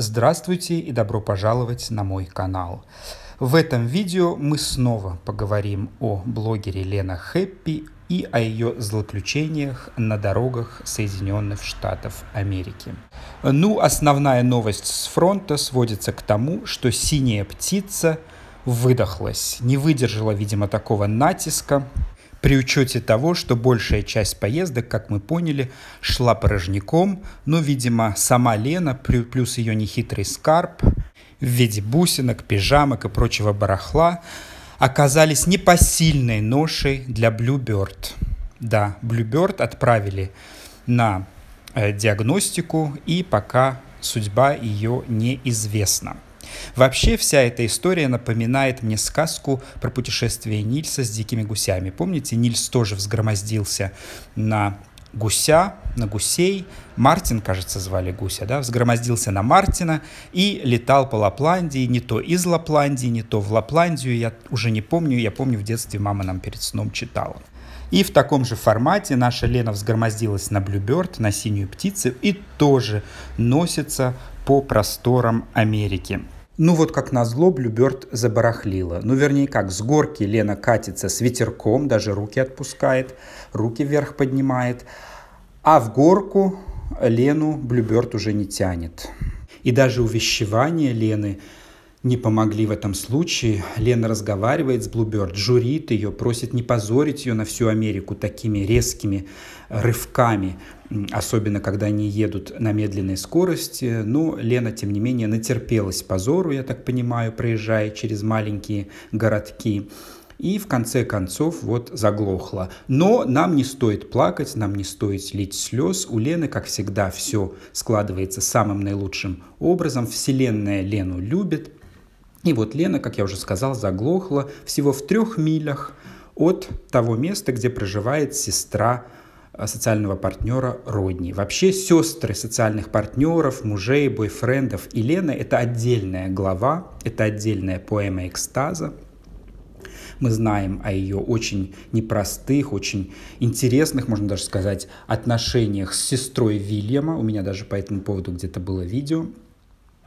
Здравствуйте и добро пожаловать на мой канал. В этом видео мы снова поговорим о блогере Лена Хэппи и о ее злоключениях на дорогах Соединенных Штатов Америки. Ну, основная новость с фронта сводится к тому, что синяя птица выдохлась, не выдержала, видимо, такого натиска при учете того, что большая часть поездок, как мы поняли, шла порожняком, но, видимо, сама Лена, плюс ее нехитрый скарб в виде бусинок, пижамок и прочего барахла, оказались непосильной ношей для Bluebird. Да, Bluebird отправили на э, диагностику, и пока судьба ее неизвестна. Вообще вся эта история напоминает мне сказку про путешествие Нильса с дикими гусями. Помните, Нильс тоже взгромоздился на гуся, на гусей. Мартин, кажется, звали гуся, да, взгромоздился на Мартина и летал по Лапландии, не то из Лапландии, не то в Лапландию, я уже не помню, я помню, в детстве мама нам перед сном читала. И в таком же формате наша Лена взгромоздилась на блюберт, на синюю птицу и тоже носится по просторам Америки. Ну вот как назло Блюберт забарахлила. Ну вернее как, с горки Лена катится с ветерком, даже руки отпускает, руки вверх поднимает. А в горку Лену Блюберт уже не тянет. И даже увещевания Лены не помогли в этом случае. Лена разговаривает с Блуберт, журит ее, просит не позорить ее на всю Америку такими резкими рывками особенно когда они едут на медленной скорости. Но Лена, тем не менее, натерпелась позору, я так понимаю, проезжая через маленькие городки и в конце концов вот заглохла. Но нам не стоит плакать, нам не стоит лить слез. У Лены, как всегда, все складывается самым наилучшим образом. Вселенная Лену любит. И вот Лена, как я уже сказал, заглохла всего в трех милях от того места, где проживает сестра Э, социального партнера Родни. Вообще сестры социальных партнеров, мужей, бойфрендов и Лена – это отдельная глава, это отдельная поэма экстаза. Мы знаем о ее очень непростых, очень интересных, можно даже сказать, отношениях с сестрой Вильяма. У меня даже по этому поводу где-то было видео.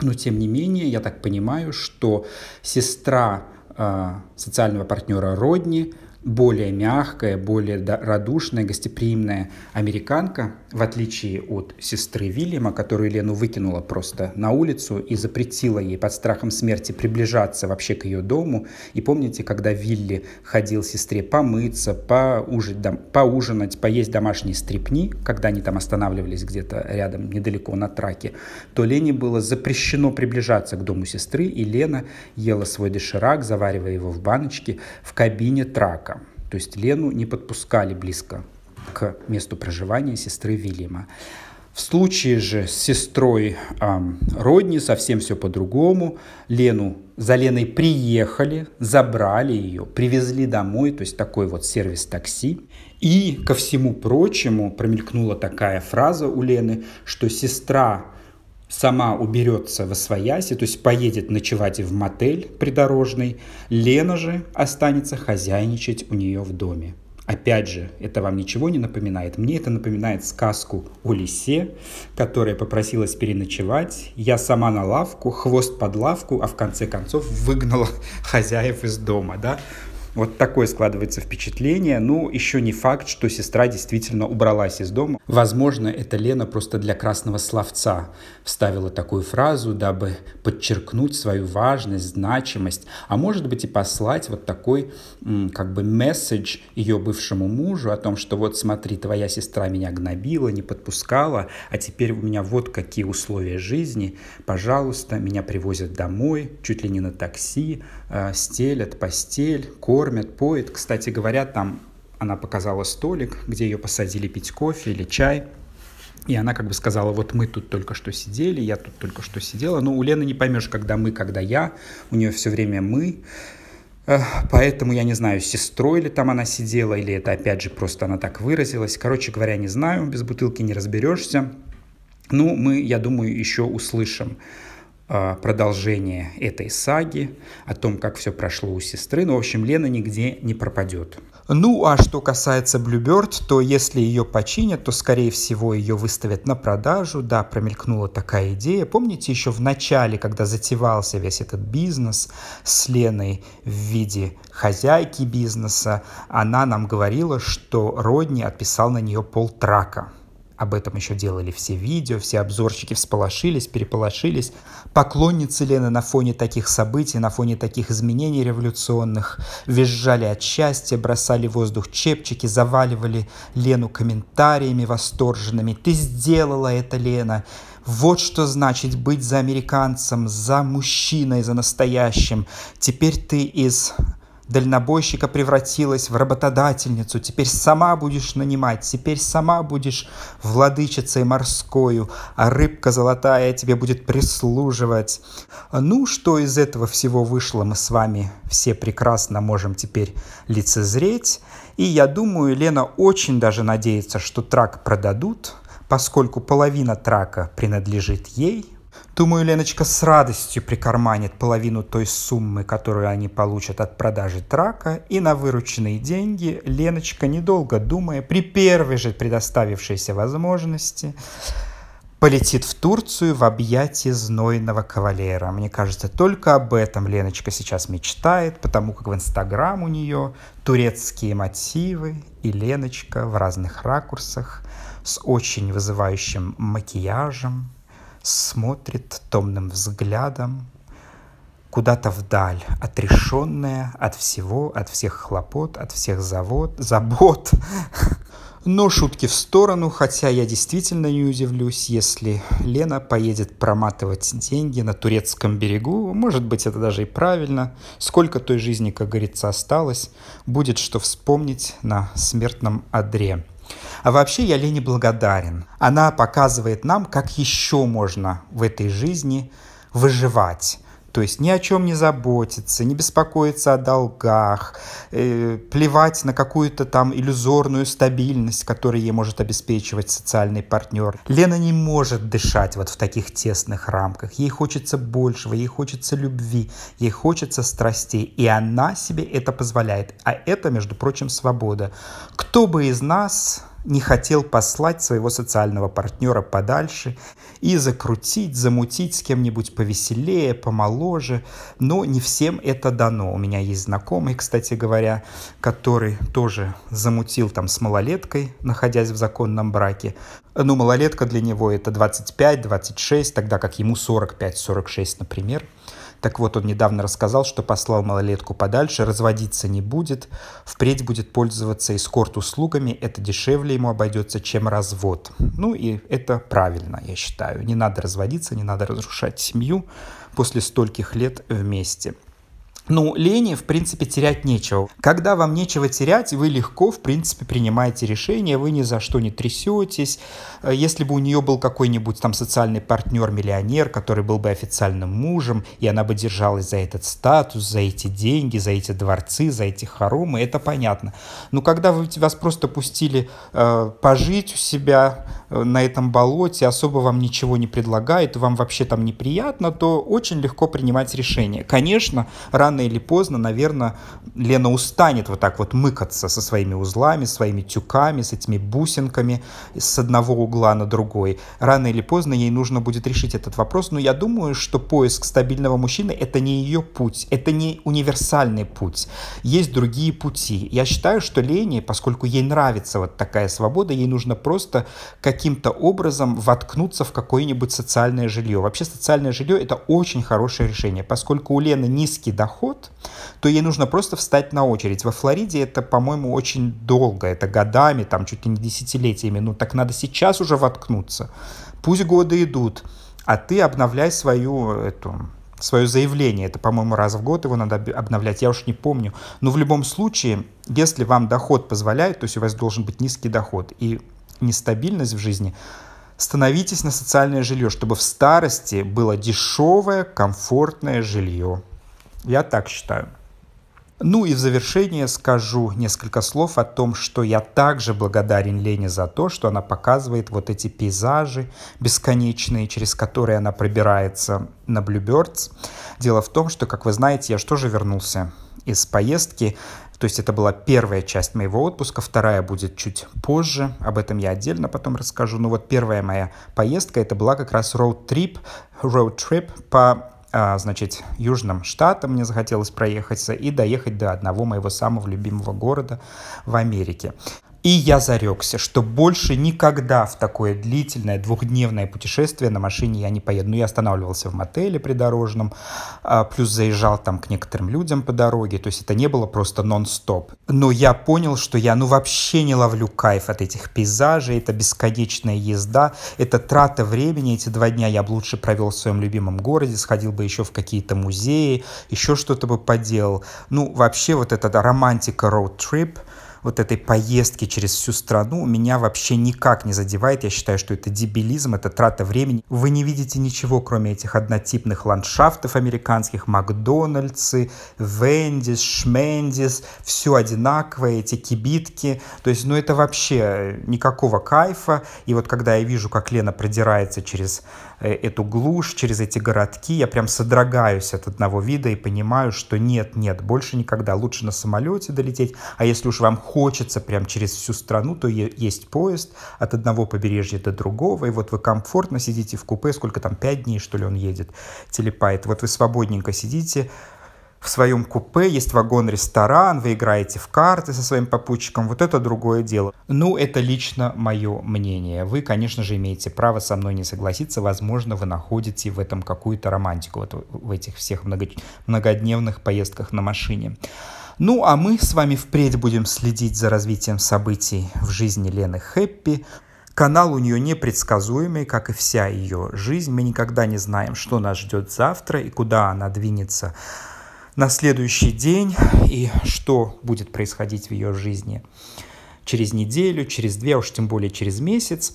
Но тем не менее, я так понимаю, что сестра э, социального партнера Родни более мягкая, более радушная, гостеприимная американка, в отличие от сестры Вильяма, которую Лену выкинула просто на улицу и запретила ей под страхом смерти приближаться вообще к ее дому. И помните, когда Вилли ходил сестре помыться, поужить, дом, поужинать, поесть домашние стрипни, когда они там останавливались где-то рядом, недалеко на траке, то Лене было запрещено приближаться к дому сестры, и Лена ела свой доширак, заваривая его в баночке, в кабине трака. То есть Лену не подпускали близко к месту проживания сестры Вильяма. В случае же с сестрой эм, Родни совсем все по-другому. Лену за Леной приехали, забрали ее, привезли домой, то есть такой вот сервис такси. И ко всему прочему промелькнула такая фраза у Лены, что сестра сама уберется во свояси, то есть поедет ночевать в мотель придорожный, Лена же останется хозяйничать у нее в доме. Опять же, это вам ничего не напоминает? Мне это напоминает сказку о лисе, которая попросилась переночевать. Я сама на лавку, хвост под лавку, а в конце концов выгнала хозяев из дома, да? Вот такое складывается впечатление. Ну, еще не факт, что сестра действительно убралась из дома. Возможно, это Лена просто для красного словца вставила такую фразу, дабы подчеркнуть свою важность, значимость, а может быть и послать вот такой как бы месседж ее бывшему мужу о том, что вот смотри, твоя сестра меня гнобила, не подпускала, а теперь у меня вот какие условия жизни, пожалуйста, меня привозят домой, чуть ли не на такси, э, стелят постель, кофе кормят, поют. Кстати говоря, там она показала столик, где ее посадили пить кофе или чай. И она как бы сказала, вот мы тут только что сидели, я тут только что сидела. Но ну, у Лены не поймешь, когда мы, когда я. У нее все время мы. Поэтому я не знаю, с сестрой ли там она сидела, или это опять же просто она так выразилась. Короче говоря, не знаю, без бутылки не разберешься. Ну, мы, я думаю, еще услышим. А, продолжение этой саги, о том, как все прошло у сестры. Ну, в общем, Лена нигде не пропадет. Ну, а что касается Bluebird, то если ее починят, то, скорее всего, ее выставят на продажу. Да, промелькнула такая идея. Помните, еще в начале, когда затевался весь этот бизнес с Леной в виде хозяйки бизнеса, она нам говорила, что Родни отписал на нее полтрака. Об этом еще делали все видео, все обзорщики всполошились, переполошились. Поклонницы Лены на фоне таких событий, на фоне таких изменений революционных визжали от счастья, бросали в воздух чепчики, заваливали Лену комментариями восторженными. «Ты сделала это, Лена!» Вот что значит быть за американцем, за мужчиной, за настоящим. Теперь ты из дальнобойщика превратилась в работодательницу, теперь сама будешь нанимать, теперь сама будешь владычицей морскою, а рыбка золотая тебе будет прислуживать. Ну, что из этого всего вышло, мы с вами все прекрасно можем теперь лицезреть. И я думаю, Лена очень даже надеется, что трак продадут, поскольку половина трака принадлежит ей, Думаю, Леночка с радостью прикарманит половину той суммы, которую они получат от продажи трака, и на вырученные деньги Леночка, недолго думая, при первой же предоставившейся возможности, полетит в Турцию в объятия знойного кавалера. Мне кажется, только об этом Леночка сейчас мечтает, потому как в Инстаграм у нее турецкие мотивы, и Леночка в разных ракурсах с очень вызывающим макияжем, смотрит томным взглядом куда-то вдаль, отрешенная от всего, от всех хлопот, от всех завод, забот. Но шутки в сторону, хотя я действительно не удивлюсь, если Лена поедет проматывать деньги на турецком берегу. Может быть, это даже и правильно. Сколько той жизни, как говорится, осталось, будет что вспомнить на смертном одре. А вообще я Лене благодарен. Она показывает нам, как еще можно в этой жизни выживать. То есть ни о чем не заботиться, не беспокоиться о долгах, э, плевать на какую-то там иллюзорную стабильность, которую ей может обеспечивать социальный партнер. Лена не может дышать вот в таких тесных рамках. Ей хочется большего, ей хочется любви, ей хочется страстей. И она себе это позволяет. А это, между прочим, свобода. Кто бы из нас не хотел послать своего социального партнера подальше и закрутить, замутить с кем-нибудь повеселее, помоложе. Но не всем это дано. У меня есть знакомый, кстати говоря, который тоже замутил там с малолеткой, находясь в законном браке. Ну, малолетка для него это 25-26, тогда как ему 45-46, например. Так вот, он недавно рассказал, что послал малолетку подальше, разводиться не будет, впредь будет пользоваться эскорт-услугами, это дешевле ему обойдется, чем развод. Ну и это правильно, я считаю. Не надо разводиться, не надо разрушать семью после стольких лет э, вместе. Ну, лени, в принципе, терять нечего. Когда вам нечего терять, вы легко, в принципе, принимаете решение, вы ни за что не трясетесь. Э, если бы у нее был какой-нибудь там социальный партнер-миллионер, который был бы официальным мужем, и она бы держалась за этот статус, за эти деньги, за эти дворцы, за эти хоромы, это понятно. Но когда вы, вас просто пустили э, пожить у себя э, на этом болоте, особо вам ничего не предлагает, вам вообще там неприятно, то очень легко принимать решение. Конечно, рано рано или поздно, наверное, Лена устанет вот так вот мыкаться со своими узлами, своими тюками, с этими бусинками с одного угла на другой. Рано или поздно ей нужно будет решить этот вопрос, но я думаю, что поиск стабильного мужчины — это не ее путь, это не универсальный путь. Есть другие пути. Я считаю, что Лене, поскольку ей нравится вот такая свобода, ей нужно просто каким-то образом воткнуться в какое-нибудь социальное жилье. Вообще социальное жилье — это очень хорошее решение, поскольку у Лены низкий доход, проход, то ей нужно просто встать на очередь. Во Флориде это, по-моему, очень долго, это годами, там чуть ли не десятилетиями. Ну так надо сейчас уже воткнуться. Пусть годы идут, а ты обновляй свою эту свое заявление. Это, по-моему, раз в год его надо обновлять, я уж не помню. Но в любом случае, если вам доход позволяет, то есть у вас должен быть низкий доход и нестабильность в жизни, становитесь на социальное жилье, чтобы в старости было дешевое, комфортное жилье. Я так считаю. Ну и в завершение скажу несколько слов о том, что я также благодарен Лене за то, что она показывает вот эти пейзажи бесконечные, через которые она пробирается на Bluebirds. Дело в том, что, как вы знаете, я тоже вернулся из поездки. То есть это была первая часть моего отпуска, вторая будет чуть позже, об этом я отдельно потом расскажу. Но ну вот первая моя поездка, это была как раз road trip, road trip по а, значит, южным штатом мне захотелось проехаться и доехать до одного моего самого любимого города в Америке. И я зарекся, что больше никогда в такое длительное двухдневное путешествие на машине я не поеду. Ну, я останавливался в мотеле придорожном, а, плюс заезжал там к некоторым людям по дороге, то есть это не было просто нон-стоп. Но я понял, что я ну вообще не ловлю кайф от этих пейзажей, это бесконечная езда, это трата времени. Эти два дня я бы лучше провел в своем любимом городе, сходил бы еще в какие-то музеи, еще что-то бы поделал. Ну, вообще вот эта романтика road trip – вот этой поездки через всю страну меня вообще никак не задевает. Я считаю, что это дебилизм, это трата времени. Вы не видите ничего, кроме этих однотипных ландшафтов американских, Макдональдсы, Вендис, Шмендис, все одинаковое, эти кибитки. То есть, ну это вообще э, никакого кайфа. И вот когда я вижу, как Лена продирается через э, эту глушь, через эти городки, я прям содрогаюсь от одного вида и понимаю, что нет, нет, больше никогда. Лучше на самолете долететь, а если уж вам хочется прям через всю страну, то есть поезд от одного побережья до другого, и вот вы комфортно сидите в купе, сколько там, пять дней, что ли, он едет, телепает, вот вы свободненько сидите, в своем купе, есть вагон-ресторан, вы играете в карты со своим попутчиком, вот это другое дело. Ну, это лично мое мнение. Вы, конечно же, имеете право со мной не согласиться, возможно, вы находите в этом какую-то романтику, вот в этих всех много... многодневных поездках на машине. Ну а мы с вами впредь будем следить за развитием событий в жизни Лены Хэппи. Канал у нее непредсказуемый, как и вся ее жизнь. Мы никогда не знаем, что нас ждет завтра и куда она двинется на следующий день и что будет происходить в ее жизни через неделю, через две, а уж тем более через месяц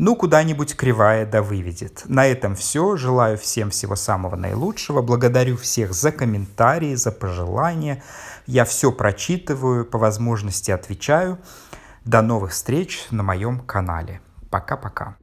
ну, куда-нибудь кривая да выведет. На этом все. Желаю всем всего самого наилучшего. Благодарю всех за комментарии, за пожелания. Я все прочитываю, по возможности отвечаю. До новых встреч на моем канале. Пока-пока.